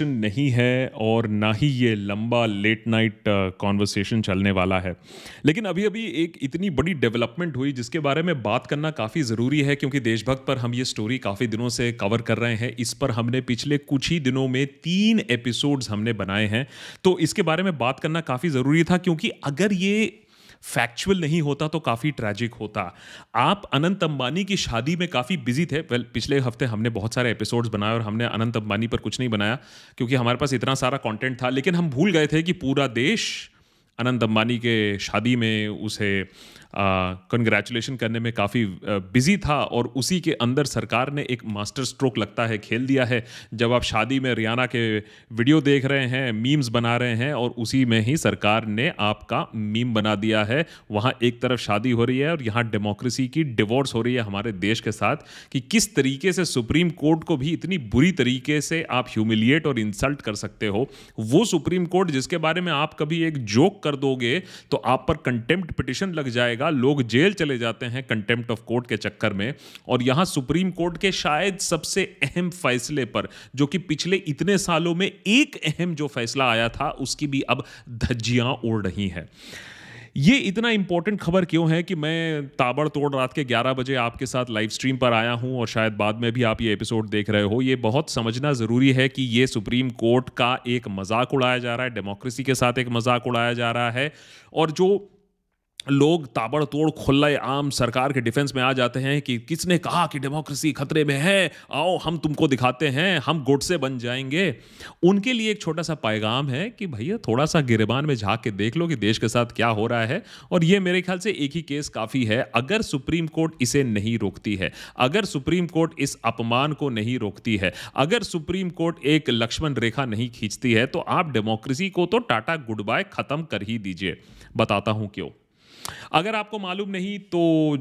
नहीं है और ना ही ये लंबा लेट नाइट कॉन्वर्सेशन चलने वाला है लेकिन अभी अभी एक इतनी बड़ी डेवलपमेंट हुई जिसके बारे में बात करना काफ़ी ज़रूरी है क्योंकि देशभक्त पर हम ये स्टोरी काफ़ी दिनों से कवर कर रहे हैं इस पर हमने पिछले कुछ ही दिनों में तीन एपिसोड्स हमने बनाए हैं तो इसके बारे में बात करना काफ़ी ज़रूरी था क्योंकि अगर ये फैक्चुअल नहीं होता तो काफ़ी ट्रैजिक होता आप अनंत अंबानी की शादी में काफ़ी बिजी थे वेल पिछले हफ्ते हमने बहुत सारे एपिसोड्स बनाए और हमने अनंत अंबानी पर कुछ नहीं बनाया क्योंकि हमारे पास इतना सारा कॉन्टेंट था लेकिन हम भूल गए थे कि पूरा देश अनंत अंबानी के शादी में उसे कंग्रेचुलेशन करने में काफ़ी बिजी था और उसी के अंदर सरकार ने एक मास्टर स्ट्रोक लगता है खेल दिया है जब आप शादी में रियाना के वीडियो देख रहे हैं मीम्स बना रहे हैं और उसी में ही सरकार ने आपका मीम बना दिया है वहाँ एक तरफ शादी हो रही है और यहाँ डेमोक्रेसी की डिवोर्स हो रही है हमारे देश के साथ कि किस तरीके से सुप्रीम कोर्ट को भी इतनी बुरी तरीके से आप ह्यूमिलिएट और इंसल्ट कर सकते हो वो सुप्रीम कोर्ट जिसके बारे में आप कभी एक जोक कर दोगे तो आप पर कंटेम्प्ट पिटिशन लग जाएगा जाएगा लोग जेल चले जाते हैं कंटेम्प्ट ऑफ कोर्ट के चक्कर में और यहाँ सुप्रीम कोर्ट के शायद सबसे अहम फैसले पर जो कि पिछले इतने सालों में एक अहम जो फैसला आया था उसकी भी अब धज्जियाँ उड़ रही हैं ये इतना इंपॉर्टेंट खबर क्यों है कि मैं ताबड़तोड़ रात के 11 बजे आपके साथ लाइव स्ट्रीम पर आया हूं और शायद बाद में भी आप ये एपिसोड देख रहे हो ये बहुत समझना ज़रूरी है कि ये सुप्रीम कोर्ट का एक मजाक उड़ाया जा रहा है डेमोक्रेसी के साथ एक मजाक उड़ाया जा रहा है और जो लोग ताबड़तोड़ खुल्ला आम सरकार के डिफेंस में आ जाते हैं कि किसने कहा कि डेमोक्रेसी खतरे में है आओ हम तुमको दिखाते हैं हम गुडसे बन जाएंगे उनके लिए एक छोटा सा पैगाम है कि भैया थोड़ा सा गिरबान में झाक के देख लो कि देश के साथ क्या हो रहा है और ये मेरे ख्याल से एक ही केस काफ़ी है अगर सुप्रीम कोर्ट इसे नहीं रोकती है अगर सुप्रीम कोर्ट इस अपमान को नहीं रोकती है अगर सुप्रीम कोर्ट एक लक्ष्मण रेखा नहीं खींचती है तो आप डेमोक्रेसी को तो टाटा गुड बाय ख़त्म कर ही दीजिए बताता हूँ क्यों अगर आपको मालूम नहीं तो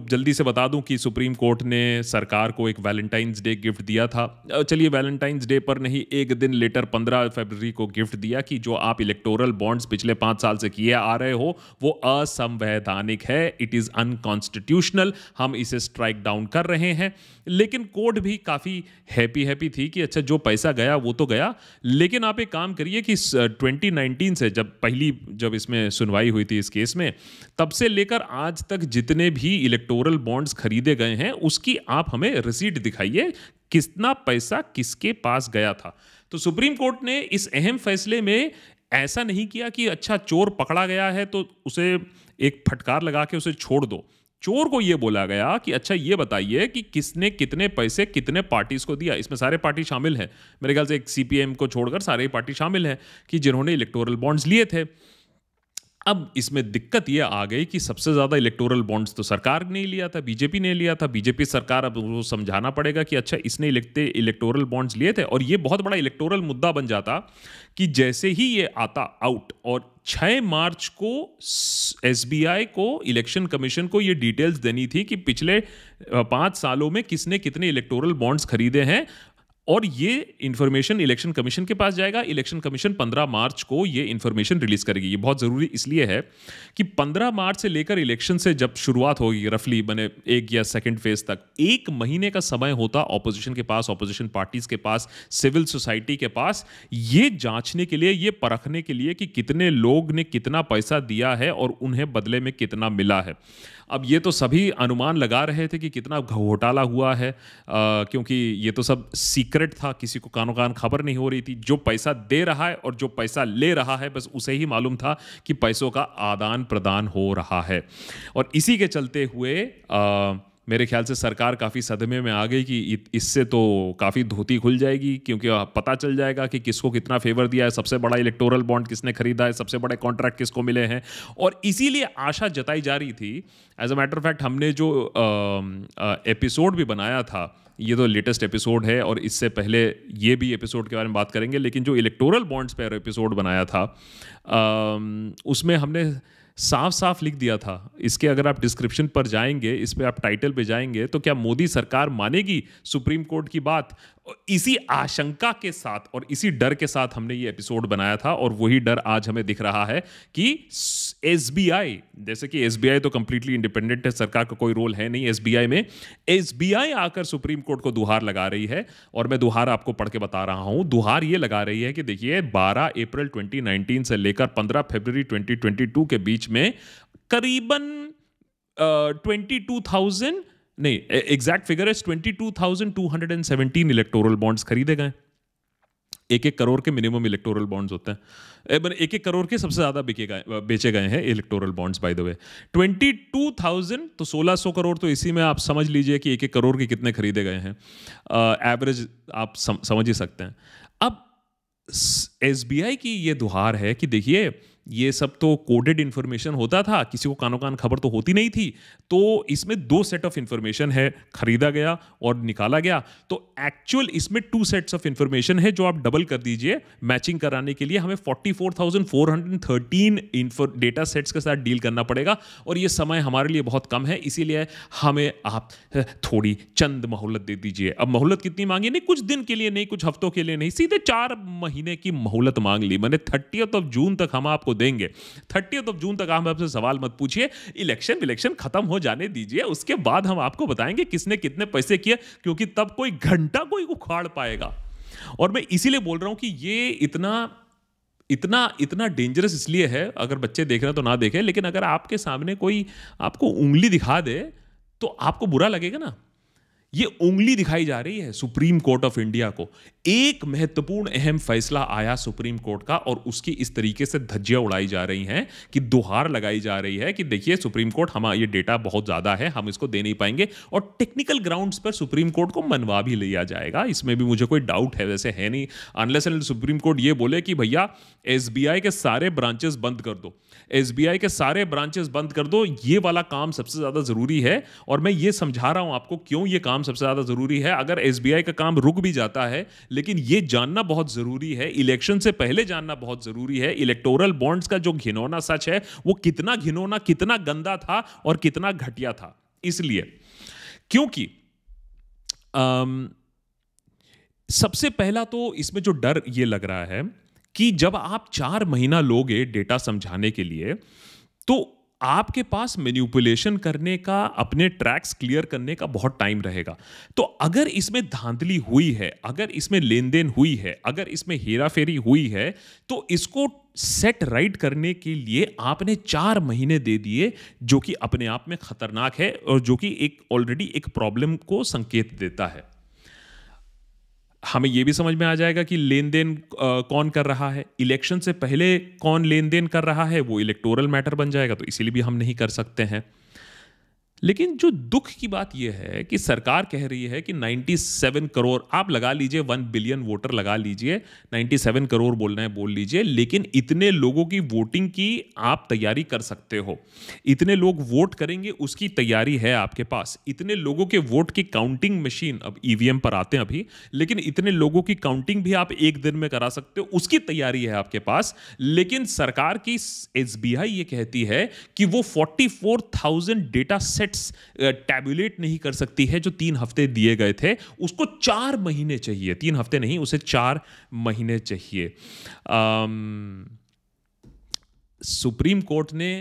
जल्दी से बता दूं कि सुप्रीम कोर्ट ने सरकार को एक वैलेंटाइंस डे गिफ्ट दिया था चलिए वैलेंटाइंस डे पर नहीं एक दिन लेटर पंद्रह फरवरी को गिफ्ट दिया कि जो आप इलेक्टोरल बॉन्ड्स पिछले पाँच साल से किए आ रहे हो वो असंवैधानिक है इट इज़ अनकॉन्स्टिट्यूशनल हम इसे स्ट्राइक डाउन कर रहे हैं लेकिन कोर्ट भी काफ़ी हैप्पी हैप्पी थी कि अच्छा जो पैसा गया वो तो गया लेकिन आप एक काम करिए कि ट्वेंटी से जब पहली जब इसमें सुनवाई हुई थी इस केस में तब से लेकर आज तक जितने भी इलेक्टोरल बॉन्ड्स खरीदे गए हैं उसकी आप हमें रिसीट दिखाइए कितना पैसा किसके पास गया था तो सुप्रीम कोर्ट ने इस अहम फैसले में ऐसा नहीं किया कि अच्छा चोर पकड़ा गया है तो उसे एक फटकार लगा के उसे छोड़ दो चोर को यह बोला गया कि अच्छा ये बताइए कि किसने कितने पैसे कितने पार्टीज को दिया इसमें सारे पार्टी शामिल हैं मेरे ख्याल से एक सीपीएम को छोड़कर सारे पार्टी शामिल हैं कि जिन्होंने इलेक्टोरल बॉन्ड्स लिए थे अब इसमें दिक्कत ये आ गई कि सबसे ज़्यादा इलेक्टोरल बॉन्ड्स तो सरकार ने लिया था बीजेपी ने लिया था बीजेपी सरकार अब उसको समझाना पड़ेगा कि अच्छा इसने इलेक्टे इलेक्टोरल बॉन्ड्स लिए थे और ये बहुत बड़ा इलेक्टोरल मुद्दा बन जाता कि जैसे ही ये आता आउट और 6 मार्च को एस को इलेक्शन कमीशन को ये डिटेल्स देनी थी कि पिछले पाँच सालों में किसने कितने इलेक्टोरल बॉन्ड्स खरीदे हैं और ये इन्फॉर्मेशन इलेक्शन कमीशन के पास जाएगा इलेक्शन कमीशन 15 मार्च को ये इन्फॉर्मेशन रिलीज करेगी ये बहुत ज़रूरी इसलिए है कि 15 मार्च से लेकर इलेक्शन से जब शुरुआत होगी रफली मैंने एक या सेकेंड फेज तक एक महीने का समय होता ऑपोजिशन के पास ऑपोजिशन पार्टीज के पास सिविल सोसाइटी के पास ये जांचने के लिए ये परखने के लिए कि कितने लोग ने कितना पैसा दिया है और उन्हें बदले में कितना मिला है अब ये तो सभी अनुमान लगा रहे थे कि कितना घोटाला हुआ है आ, क्योंकि ये तो सब सीक्रेट था किसी को कानों कान खबर नहीं हो रही थी जो पैसा दे रहा है और जो पैसा ले रहा है बस उसे ही मालूम था कि पैसों का आदान प्रदान हो रहा है और इसी के चलते हुए आ, मेरे ख्याल से सरकार काफ़ी सदमे में आ गई कि इससे तो काफ़ी धोती खुल जाएगी क्योंकि पता चल जाएगा कि किसको कितना फेवर दिया है सबसे बड़ा इलेक्टोरल बॉन्ड किसने खरीदा है सबसे बड़े कॉन्ट्रैक्ट किसको मिले हैं और इसीलिए आशा जताई जा रही थी as a matter of fact हमने जो एपिसोड भी बनाया था ये तो लेटेस्ट एपिसोड है और इससे पहले ये भी एपिसोड के बारे में बात करेंगे लेकिन जो इलेक्टोरल बॉन्ड्स पर एपिसोड बनाया था आ, उसमें हमने साफ साफ लिख दिया था इसके अगर आप डिस्क्रिप्शन पर जाएंगे इस पर आप टाइटल पे जाएंगे तो क्या मोदी सरकार मानेगी सुप्रीम कोर्ट की बात इसी आशंका के साथ और इसी डर के साथ हमने ये एपिसोड बनाया था और वही डर आज हमें दिख रहा है कि एस बी आई जैसे कि एस बी आई तो कंप्लीटली इंडिपेंडेंट है सरकार का कोई रोल है नहीं एस बी आई में एस बी आई आकर सुप्रीम कोर्ट को दुहार लगा रही है और मैं दुहार आपको पढ़ के बता रहा हूं दुहार ये लगा रही है कि देखिए 12 अप्रैल 2019 से लेकर 15 फरवरी 2022 के बीच में करीबन ट्वेंटी टू नहीं एग्जैक्ट फिगर है twenty two thousand two hundred and seventeen electoral bonds खरीदे गए एक एक करोड़ के मिनिमम इलेक्टोरल बॉन्ड्स होते हैं एक एक करोड़ के सबसे ज़्यादा बिके गए बेचे गए हैं electoral bonds by the way twenty two thousand तो सोलह सौ करोड़ तो इसी में आप समझ लीजिए कि एक एक करोड़ के कितने खरीदे गए हैं एवरेज आप सम, समझ ही सकते हैं अब एस की ये दुहार है कि देखिए ये सब तो कोडेड इन्फॉर्मेशन होता था किसी को कानों कान खबर तो होती नहीं थी तो इसमें दो सेट ऑफ इन्फॉर्मेशन है खरीदा गया और निकाला गया तो एक्चुअल इसमें टू सेट्स ऑफ इन्फॉर्मेशन है जो आप डबल कर दीजिए मैचिंग कराने के लिए हमें 44,413 इन्फो डेटा सेट्स के साथ डील करना पड़ेगा और ये समय हमारे लिए बहुत कम है इसीलिए हमें आप थोड़ी चंद मोहलत दे दीजिए अब मोहलत कितनी मांगी नहीं कुछ दिन के लिए नहीं कुछ हफ्तों के लिए नहीं सीधे चार महीने की मोहलत मांग ली मैंने थर्टी ऑफ जून तक हम आपको आपको देंगे थर्टी ऑफ जून तक आप आपसे सवाल मत पूछिए इलेक्शन विलेक्शन खत्म हो जाने दीजिए उसके बाद हम आपको बताएंगे किसने कितने पैसे किए क्योंकि तब कोई घंटा कोई उखाड़ पाएगा और मैं इसीलिए बोल रहा हूं कि ये इतना इतना इतना डेंजरस इसलिए है अगर बच्चे देख रहे हैं तो ना देखें लेकिन अगर आपके सामने कोई आपको उंगली दिखा दे तो आपको बुरा लगेगा ना ये उंगली दिखाई जा रही है सुप्रीम कोर्ट ऑफ इंडिया को एक महत्वपूर्ण अहम फैसला आया सुप्रीम कोर्ट का और उसकी इस तरीके से धज्जियां उड़ाई जा रही हैं कि दोहार लगाई जा रही है कि देखिए सुप्रीम कोर्ट हम ये डेटा बहुत ज़्यादा है हम इसको दे नहीं पाएंगे और टेक्निकल ग्राउंड्स पर सुप्रीम कोर्ट को मनवा भी लिया जाएगा इसमें भी मुझे कोई डाउट है वैसे है नहीं अनलेस सुप्रीम कोर्ट ये बोले कि भैया एस के सारे ब्रांचेस बंद कर दो एस के सारे ब्रांचेस बंद कर दो ये वाला काम सबसे ज़्यादा ज़रूरी है और मैं ये समझा रहा हूँ आपको क्यों ये काम काम सबसे ज़्यादा ज़रूरी है अगर एस का का काम रुक भी जाता है लेकिन ये जानना बहुत ज़रूरी है इलेक्शन से पहले जानना बहुत ज़रूरी है इलेक्टोरल बॉन्ड्स का जो घिनौना सच है वो कितना घिनौना कितना गंदा था और कितना घटिया था इसलिए क्योंकि आम, सबसे पहला तो इसमें जो डर ये लग रहा है कि जब आप चार महीना लोगे डेटा समझाने के लिए तो आपके पास मैन्यूपुलेशन करने का अपने ट्रैक्स क्लियर करने का बहुत टाइम रहेगा तो अगर इसमें धांधली हुई है अगर इसमें लेन देन हुई है अगर इसमें हेरा फेरी हुई है तो इसको सेट राइट करने के लिए आपने चार महीने दे दिए जो कि अपने आप में खतरनाक है और जो कि एक ऑलरेडी एक प्रॉब्लम को संकेत देता है हमें यह भी समझ में आ जाएगा कि लेन देन कौन कर रहा है इलेक्शन से पहले कौन लेन देन कर रहा है वो इलेक्टोरल मैटर बन जाएगा तो इसीलिए भी हम नहीं कर सकते हैं लेकिन जो दुख की बात यह है कि सरकार कह रही है कि 97 करोड़ आप लगा लीजिए 1 बिलियन वोटर लगा लीजिए 97 करोड़ बोलना है बोल लीजिए लेकिन इतने लोगों की वोटिंग की आप तैयारी कर सकते हो इतने लोग वोट करेंगे उसकी तैयारी है आपके पास इतने लोगों के वोट की काउंटिंग मशीन अब ई e पर आते हैं अभी लेकिन इतने लोगों की काउंटिंग भी आप एक दिन में करा सकते हो उसकी तैयारी है आपके पास लेकिन सरकार की एस ये कहती है कि वो forty data set budgets tabulate uh, नहीं कर सकती है जो तीन हफ्ते दिए गए थे उसको चार महीने चाहिए तीन हफ्ते नहीं उसे चार महीने चाहिए सुप्रीम कोर्ट ने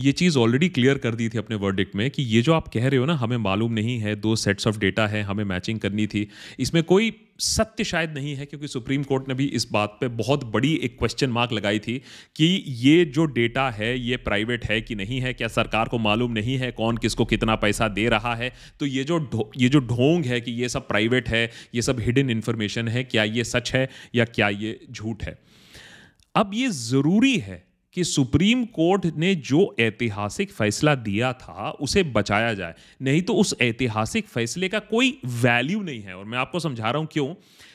ये चीज़ ऑलरेडी क्लियर कर दी थी अपने वर्डिक्ट में कि ये जो आप कह रहे हो ना हमें मालूम नहीं है दो सेट्स ऑफ डेटा है हमें मैचिंग करनी थी इसमें कोई सत्य शायद नहीं है क्योंकि सुप्रीम कोर्ट ने भी इस बात पे बहुत बड़ी एक क्वेश्चन मार्क लगाई थी कि ये जो डेटा है ये प्राइवेट है कि नहीं है क्या सरकार को मालूम नहीं है कौन किसको कितना पैसा दे रहा है तो ये जो ये जो ढोंग है कि ये सब प्राइवेट है ये सब हिडन इन्फॉर्मेशन है क्या ये सच है या क्या ये झूठ है अब ये ज़रूरी है कि सुप्रीम कोर्ट ने जो ऐतिहासिक फैसला दिया था उसे बचाया जाए नहीं तो उस ऐतिहासिक फैसले का कोई वैल्यू नहीं है और मैं आपको समझा रहा हूँ क्यों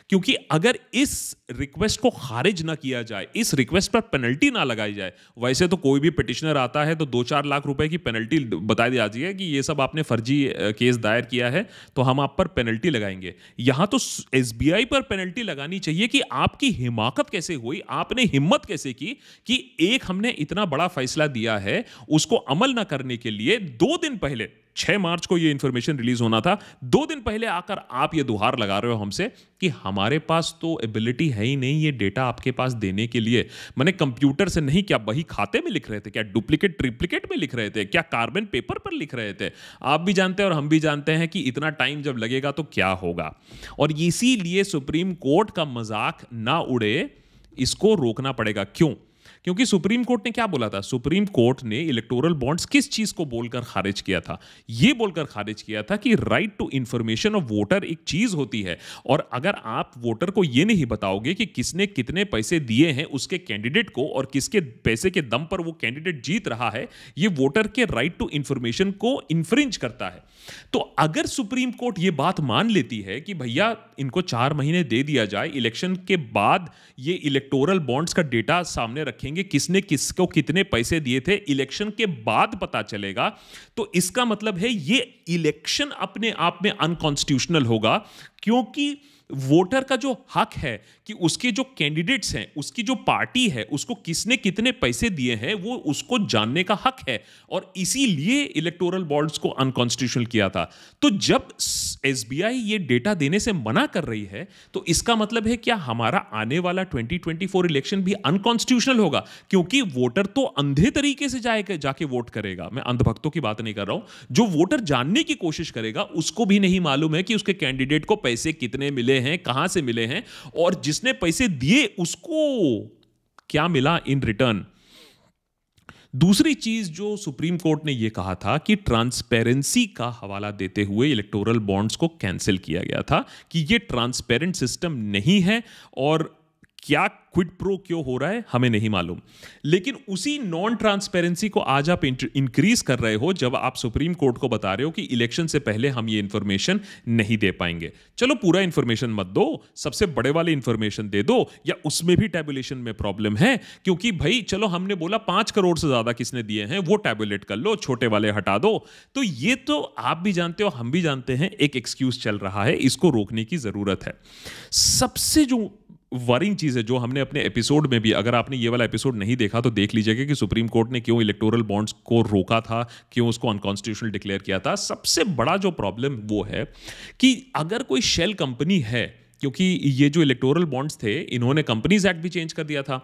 क्योंकि अगर इस रिक्वेस्ट को खारिज ना किया जाए इस रिक्वेस्ट पर पेनल्टी ना लगाई जाए वैसे तो कोई भी पिटिशनर आता है तो दो चार लाख रुपए की पेनल्टी बता दी जाती है कि ये सब आपने फर्जी केस दायर किया है तो हम आप पर पेनल्टी लगाएंगे यहां तो एस पर पेनल्टी लगानी चाहिए कि आपकी हिमाकत कैसे हुई आपने हिम्मत कैसे की कि एक हमने इतना बड़ा फैसला दिया है उसको अमल ना करने के लिए दो दिन पहले छह मार्च को ये इन्फॉर्मेशन रिलीज होना था दो दिन पहले आकर आप ये दुहार लगा रहे हो हमसे कि हमारे पास तो एबिलिटी है ही नहीं ये डेटा आपके पास देने के लिए मैंने कंप्यूटर से नहीं क्या वही खाते में लिख रहे थे क्या डुप्लीकेट ट्रिप्लीकेट में लिख रहे थे क्या कार्बन पेपर पर लिख रहे थे आप भी जानते हैं और हम भी जानते हैं कि इतना टाइम जब लगेगा तो क्या होगा और इसीलिए सुप्रीम कोर्ट का मजाक ना उड़े इसको रोकना पड़ेगा क्यों क्योंकि सुप्रीम कोर्ट ने क्या बोला था सुप्रीम कोर्ट ने इलेक्टोरल बॉन्ड्स किस चीज को बोलकर खारिज किया था यह बोलकर खारिज किया था कि right to information of voter एक चीज होती है और अगर आप वोटर को यह नहीं बताओगे कि किसने कितने पैसे दिए हैं उसके कैंडिडेट को और किसके पैसे के दम पर वो कैंडिडेट जीत रहा है ये वोटर के राइट टू इंफॉर्मेशन को इन्फ्रिंज करता है तो अगर सुप्रीम कोर्ट ये बात मान लेती है कि भैया इनको चार महीने दे दिया जाए इलेक्शन के बाद ये इलेक्टोरल बॉन्ड्स का डेटा सामने रखेंगे किसने किसको कितने पैसे दिए थे इलेक्शन के बाद पता चलेगा तो इसका मतलब है ये इलेक्शन अपने आप में अनकॉन्स्टिट्यूशनल होगा क्योंकि वोटर का जो हक है कि उसके जो कैंडिडेट्स हैं उसकी जो पार्टी है उसको किसने कितने पैसे दिए हैं वो उसको जानने का हक है और इसीलिए इलेक्टोरल बॉन्ड्स को अनकॉन्स्टिट्यूशनल किया था तो जब एस ये डेटा देने से मना कर रही है तो इसका मतलब है क्या हमारा आने वाला 2024 इलेक्शन भी अनकॉन्स्टिट्यूशनल होगा क्योंकि वोटर तो अंधे तरीके से जाएगा जाके वोट करेगा मैं अंधभक्तों की बात नहीं कर रहा हूं जो वोटर जानने की कोशिश करेगा उसको भी नहीं मालूम है कि उसके कैंडिडेट को पैसे कितने मिले हैं कहां से मिले हैं और जिसने पैसे दिए उसको क्या मिला इन रिटर्न दूसरी चीज जो सुप्रीम कोर्ट ने यह कहा था कि ट्रांसपेरेंसी का हवाला देते हुए इलेक्टोरल बॉन्ड्स को कैंसिल किया गया था कि यह ट्रांसपेरेंट सिस्टम नहीं है और क्या क्विड प्रो क्यों हो रहा है हमें नहीं मालूम लेकिन उसी नॉन ट्रांसपेरेंसी को आज आप इंक्रीज कर रहे हो जब आप सुप्रीम कोर्ट को बता रहे हो कि इलेक्शन से पहले हम ये इंफॉर्मेशन नहीं दे पाएंगे चलो पूरा इंफॉर्मेशन मत दो सबसे बड़े वाले इंफॉर्मेशन दे दो या उसमें भी टैबुलेशन में प्रॉब्लम है क्योंकि भाई चलो हमने बोला पांच करोड़ से ज़्यादा किसने दिए हैं वो टैबुलेट कर लो छोटे वाले हटा दो तो ये तो आप भी जानते हो हम भी जानते हैं एक एक्सक्यूज चल रहा है इसको रोकने की ज़रूरत है सबसे जो वरिंग चीज़ है जो हमने अपने एपिसोड में भी अगर आपने ये वाला एपिसोड नहीं देखा तो देख लीजिएगा कि सुप्रीम कोर्ट ने क्यों इलेक्टोरल बॉन्ड्स को रोका था क्यों उसको अनकॉन्स्टिट्यूशनल डिक्लेयर किया था सबसे बड़ा जो प्रॉब्लम वो है कि अगर कोई शेल कंपनी है क्योंकि ये जो इलेक्टोरल बॉन्ड्स थे इन्होंने कंपनीज एक्ट भी चेंज कर दिया था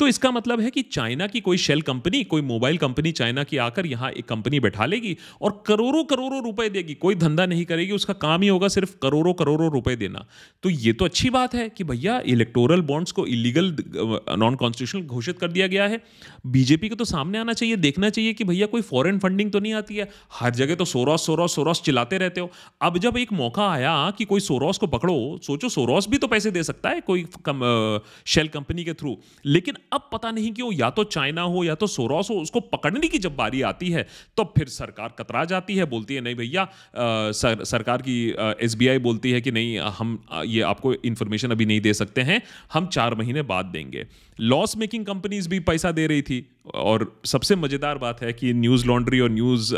तो इसका मतलब है कि चाइना की कोई शेल कंपनी कोई मोबाइल कंपनी चाइना की आकर यहाँ एक कंपनी बैठा लेगी और करोड़ों करोड़ों रुपए देगी कोई धंधा नहीं करेगी उसका काम ही होगा सिर्फ करोड़ों करोड़ों रुपए देना तो ये तो अच्छी बात है कि भैया इलेक्टोरल बॉन्ड्स को इलीगल नॉन कॉन्स्टिट्यूशनल घोषित कर दिया गया है बीजेपी को तो सामने आना चाहिए देखना चाहिए कि भैया कोई फॉरेन फंडिंग तो नहीं आती है हर जगह तो सोरॉस सोरॉस सोरॉस चिल्लाते रहते हो अब जब एक मौका आया कि कोई सोरॉस को पकड़ो सोचो सोरोस भी तो पैसे दे सकता है कोई कम, आ, शेल कंपनी के थ्रू लेकिन अब पता नहीं कि वो या तो चाइना हो या तो सोरोस हो उसको पकड़ने की जब बारी आती है तो फिर सरकार कतरा जाती है बोलती है नहीं भैया सर, सरकार की एस बोलती है कि नहीं हम ये आपको इन्फॉर्मेशन अभी नहीं दे सकते हैं हम चार महीने बाद देंगे लॉस मेकिंग कंपनीज भी पैसा दे रही थी और सबसे मज़ेदार बात है कि न्यूज़ लॉन्ड्री और न्यूज़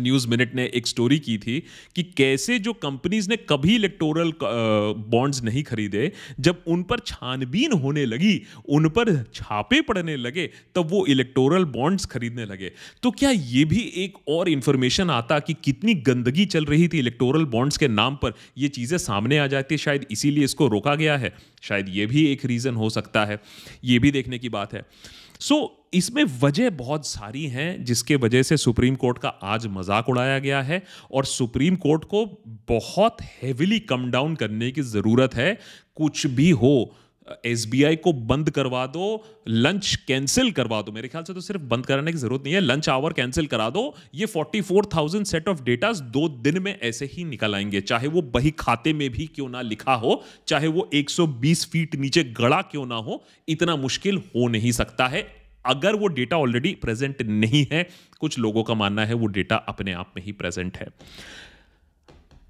न्यूज़ मिनट ने एक स्टोरी की थी कि कैसे जो कंपनीज ने कभी इलेक्टोरल बॉन्ड्स नहीं खरीदे जब उन पर छानबीन होने लगी उन पर छापे पड़ने लगे तब वो इलेक्टोरल बॉन्ड्स खरीदने लगे तो क्या ये भी एक और इन्फॉर्मेशन आता कि कितनी गंदगी चल रही थी इलेक्टोरल बॉन्ड्स के नाम पर ये चीज़ें सामने आ जाती शायद इसीलिए इसको रोका गया है शायद ये भी एक रीज़न हो सकता है ये भी देखने की बात है सो so, इसमें वजह बहुत सारी हैं जिसके वजह से सुप्रीम कोर्ट का आज मजाक उड़ाया गया है और सुप्रीम कोर्ट को बहुत हेविली कम डाउन करने की ज़रूरत है कुछ भी हो एस को बंद करवा दो लंच कैंसिल करवा दो मेरे ख्याल से तो सिर्फ बंद कराने की जरूरत नहीं है लंच आवर कैंसिल करा दो ये 44,000 सेट ऑफ डेटास दो दिन में ऐसे ही निकल आएंगे चाहे वो बही खाते में भी क्यों ना लिखा हो चाहे वो 120 फीट नीचे गड़ा क्यों ना हो इतना मुश्किल हो नहीं सकता है अगर वो डेटा ऑलरेडी प्रेजेंट नहीं है कुछ लोगों का मानना है वो डेटा अपने आप में ही प्रेजेंट है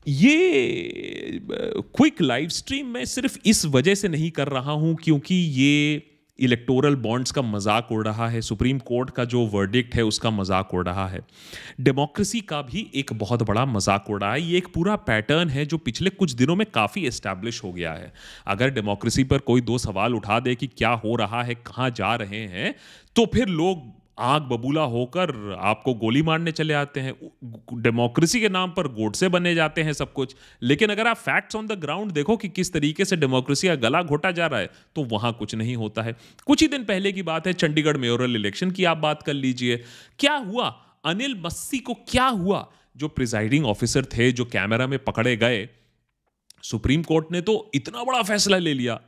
ये क्विक लाइव स्ट्रीम मैं सिर्फ इस वजह से नहीं कर रहा हूं क्योंकि ये इलेक्टोरल बॉन्ड्स का मजाक उड़ रहा है सुप्रीम कोर्ट का जो वर्डिक्ट है उसका मजाक उड़ रहा है डेमोक्रेसी का भी एक बहुत बड़ा मजाक उड़ रहा है ये एक पूरा पैटर्न है जो पिछले कुछ दिनों में काफ़ी इस्टेब्लिश हो गया है अगर डेमोक्रेसी पर कोई दो सवाल उठा दे कि क्या हो रहा है कहाँ जा रहे हैं तो फिर लोग आग बबूला होकर आपको गोली मारने चले आते हैं डेमोक्रेसी के नाम पर गोडसे बने जाते हैं सब कुछ लेकिन अगर आप फैक्ट्स ऑन द ग्राउंड देखो कि किस तरीके से डेमोक्रेसी का गला घोटा जा रहा है तो वहां कुछ नहीं होता है कुछ ही दिन पहले की बात है चंडीगढ़ मेयोरल इलेक्शन की आप बात कर लीजिए क्या हुआ अनिल मस्सी को क्या हुआ जो प्रिजाइडिंग ऑफिसर थे जो कैमरा में पकड़े गए सुप्रीम कोर्ट ने तो इतना बड़ा फैसला ले लिया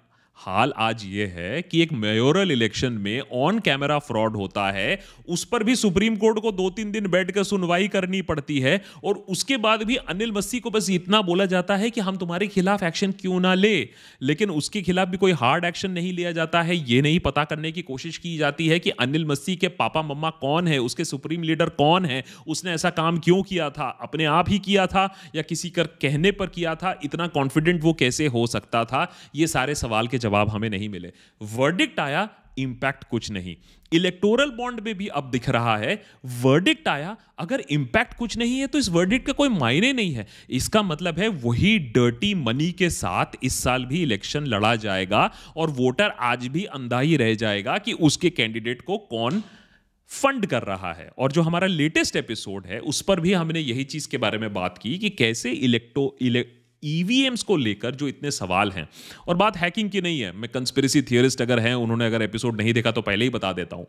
हाल आज ये है कि एक मेयोरल इलेक्शन में ऑन कैमरा फ्रॉड होता है उस पर भी सुप्रीम कोर्ट को दो तीन दिन बैठ कर सुनवाई करनी पड़ती है और उसके बाद भी अनिल मस्सी को बस इतना बोला जाता है कि हम तुम्हारे खिलाफ एक्शन क्यों ना ले लेकिन उसके खिलाफ भी कोई हार्ड एक्शन नहीं लिया जाता है ये नहीं पता करने की कोशिश की जाती है कि अनिल मस्सी के पापा मम्मा कौन है उसके सुप्रीम लीडर कौन है उसने ऐसा काम क्यों किया था अपने आप ही किया था या किसी कर कहने पर किया था इतना कॉन्फिडेंट वो कैसे हो सकता था ये सारे सवाल के जवाब हमें नहीं मिले वर्डिक्ट आया इंपैक्ट कुछ नहीं इलेक्टोरल बॉन्ड में भी अब दिख रहा है वर्डिक्ट आया अगर इंपैक्ट कुछ नहीं है तो इस वर्डिक्ट का कोई मायने नहीं है इसका मतलब है वही डर्टी मनी के साथ इस साल भी इलेक्शन लड़ा जाएगा और वोटर आज भी अंधा ही रह जाएगा कि उसके कैंडिडेट को कौन फंड कर रहा है और जो हमारा लेटेस्ट एपिसोड है उस पर भी हमने यही चीज के बारे में बात की कि कैसे इलेक्टो इलेक्ट ईवीएम्स e को लेकर जो इतने सवाल हैं और बात हैकिंग की नहीं है मैं कंस्पिरेसी थियोरिस्ट अगर हैं उन्होंने अगर एपिसोड नहीं देखा तो पहले ही बता देता हूँ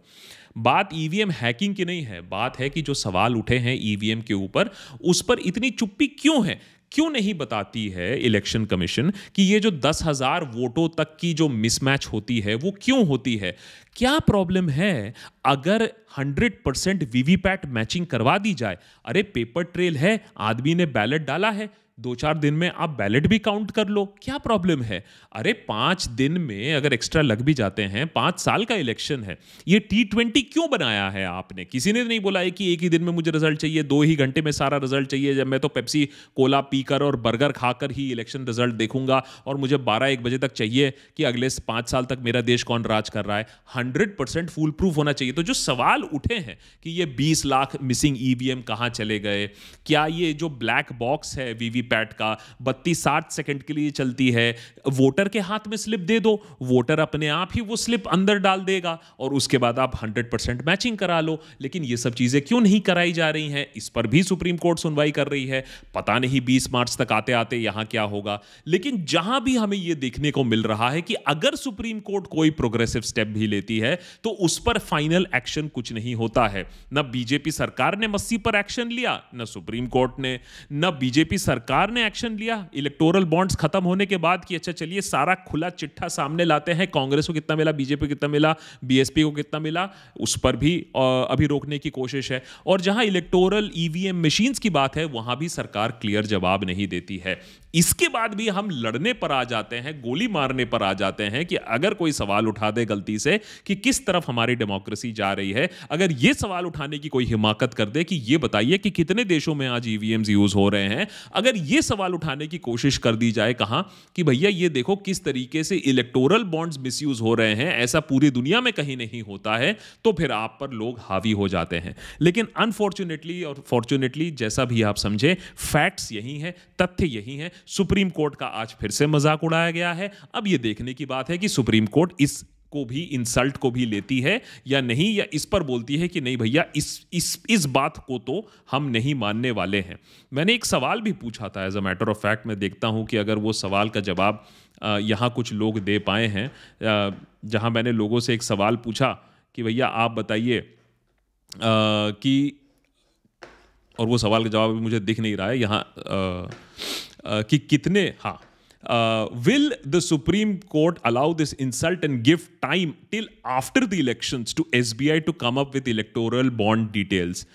बात ईवीएम e हैकिंग की नहीं है बात है कि जो सवाल उठे हैं ईवीएम e के ऊपर उस पर इतनी चुप्पी क्यों है क्यों नहीं बताती है इलेक्शन कमीशन कि ये जो दस हजार वोटों तक की जो मिसमैच होती है वो क्यों होती है क्या प्रॉब्लम है अगर 100 परसेंट वीवीपैट मैचिंग करवा दी जाए अरे पेपर ट्रेल है आदमी ने बैलेट डाला है दो चार दिन में आप बैलेट भी काउंट कर लो क्या प्रॉब्लम है अरे पांच दिन में अगर एक्स्ट्रा लग भी जाते हैं पांच साल का इलेक्शन है ये टी ट्वेंटी क्यों बनाया है आपने किसी ने नहीं बोला है कि एक ही दिन में मुझे रिजल्ट चाहिए दो ही घंटे में सारा रिजल्ट चाहिए जब मैं तो पेप्सी कोला पीकर और बर्गर खाकर ही इलेक्शन रिजल्ट देखूंगा और मुझे बारह एक बजे तक चाहिए कि अगले पांच साल तक मेरा देश कौन राज कर रहा है हंड्रेड परसेंट फूल प्रूफ होना चाहिए तो जो सवाल उठे हैं कि ये बीस लाख मिसिंग ईवीएम e कहाँ चले गए क्या ये जो ब्लैक बॉक्स है वी वीवीपैट का बत्तीस साठ सेकंड के लिए चलती है वोटर के हाथ में स्लिप दे दो वोटर अपने आप ही वो स्लिप अंदर डाल देगा और उसके बाद आप हंड्रेड परसेंट मैचिंग करा लो लेकिन ये सब चीज़ें क्यों नहीं कराई जा रही हैं इस पर भी सुप्रीम कोर्ट सुनवाई कर रही है पता नहीं बीस मार्च तक आते आते यहाँ क्या होगा लेकिन जहां भी हमें ये देखने को मिल रहा है कि अगर सुप्रीम कोर्ट कोई प्रोग्रेसिव स्टेप भी लेती है तो उस पर फाइनल एक्शन कुछ नहीं होता है न बीजेपी सरकार ने मस्सी पर एक्शन लिया न सुप्रीम कोर्ट ने न बीजेपी सरकार सरकार ने एक्शन लिया इलेक्टोरल बॉन्ड्स खत्म होने के बाद कि अच्छा चलिए सारा खुला चिट्ठा सामने लाते हैं कांग्रेस को कितना मिला बीजेपी को कितना मिला बीएसपी को कितना मिला उस पर भी अभी रोकने की कोशिश है और जहां इलेक्टोरल ईवीएम मशीन्स की बात है वहां भी सरकार क्लियर जवाब नहीं देती है इसके बाद भी हम लड़ने पर आ जाते हैं गोली मारने पर आ जाते हैं कि अगर कोई सवाल उठा दे गलती से कि किस तरफ हमारी डेमोक्रेसी जा रही है अगर यह सवाल उठाने की कोई हिमाकत कर दे कि यह बताइए कि कितने देशों में आज ईवीएम e यूज हो रहे हैं अगर ये सवाल उठाने की कोशिश कर दी जाए कहा कि भैया ये देखो किस तरीके से इलेक्टोरल बॉन्ड्स मिसयूज हो रहे हैं ऐसा पूरी दुनिया में कहीं नहीं होता है तो फिर आप पर लोग हावी हो जाते हैं लेकिन अनफॉर्चुनेटली और फॉर्चुनेटली जैसा भी आप समझे फैक्ट्स यही हैं तथ्य यही हैं सुप्रीम कोर्ट का आज फिर से मजाक उड़ाया गया है अब ये देखने की बात है कि सुप्रीम कोर्ट इस को भी इंसल्ट को भी लेती है या नहीं या इस पर बोलती है कि नहीं भैया इस इस इस बात को तो हम नहीं मानने वाले हैं मैंने एक सवाल भी पूछा था as a matter of fact मैं देखता हूँ कि अगर वो सवाल का जवाब यहाँ कुछ लोग दे पाए हैं जहाँ मैंने लोगों से एक सवाल पूछा कि भैया आप बताइए कि और वो सवाल का जवाब मुझे दिख नहीं रहा है यहाँ कि कितने हाँ Uh, will the Supreme Court allow this insult and give time till after the elections to SBI to come up with electoral bond details?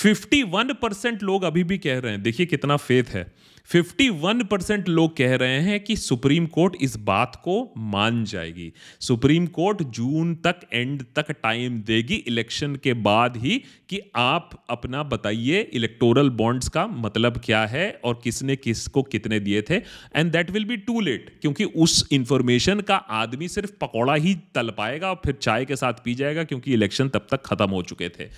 51 percent लोग अभी भी कह रहे हैं देखिए कितना फेथ है 51 परसेंट लोग कह रहे हैं कि सुप्रीम कोर्ट इस बात को मान जाएगी सुप्रीम कोर्ट जून तक एंड तक टाइम देगी इलेक्शन के बाद ही कि आप अपना बताइए इलेक्टोरल बॉन्ड्स का मतलब क्या है और किसने किसको कितने दिए थे and that will be too late क्योंकि उस इंफॉर्मेशन का आदमी सिर्फ पकौड़ा ही तल पाएगा और फिर चाय के साथ पी जाएगा क्योंकि इलेक्शन तब तक खत्म हो चुके थे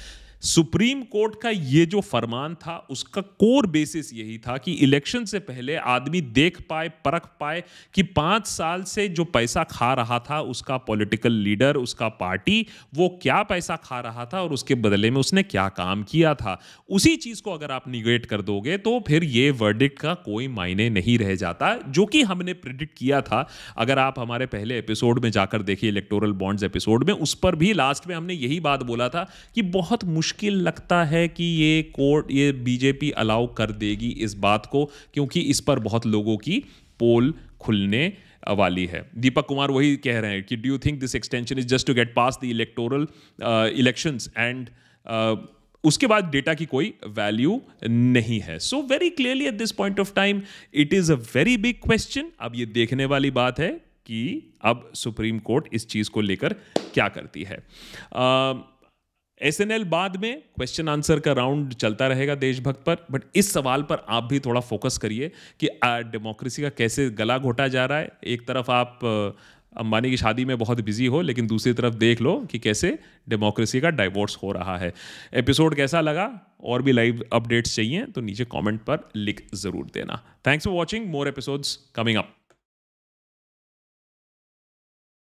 सुप्रीम कोर्ट का ये जो फरमान था उसका कोर बेसिस यही था कि इलेक्शन से पहले आदमी देख पाए परख पाए कि पाँच साल से जो पैसा खा रहा था उसका पॉलिटिकल लीडर उसका पार्टी वो क्या पैसा खा रहा था और उसके बदले में उसने क्या काम किया था उसी चीज़ को अगर आप निगेट कर दोगे तो फिर ये वर्डिक्ट का कोई मायने नहीं रह जाता जो कि हमने प्रिडिक्ट किया था अगर आप हमारे पहले एपिसोड में जाकर देखिए इलेक्टोरल बॉन्ड्स एपिसोड में उस पर भी लास्ट में हमने यही बात बोला था कि बहुत मुश्किल मुश्किल लगता है कि ये कोर्ट ये बीजेपी अलाउ कर देगी इस बात को क्योंकि इस पर बहुत लोगों की पोल खुलने वाली है दीपक कुमार वही कह रहे हैं कि do you think this extension is just to get pass the electoral elections and उसके बाद डेटा की कोई वैल्यू नहीं है so very clearly at this point of time it is a very big question अब ये देखने वाली बात है कि अब सुप्रीम कोर्ट इस चीज़ को लेकर क्या करती है uh, एस एन एल बाद में क्वेश्चन आंसर का राउंड चलता रहेगा देशभक्त पर बट इस सवाल पर आप भी थोड़ा फोकस करिए कि डेमोक्रेसी का कैसे गला घोटा जा रहा है एक तरफ आप अंबानी की शादी में बहुत बिजी हो लेकिन दूसरी तरफ देख लो कि कैसे डेमोक्रेसी का डाइवोर्स हो रहा है एपिसोड कैसा लगा और भी लाइव अपडेट्स चाहिए तो नीचे कमेंट पर लिख ज़रूर देना thanks for watching more episodes coming up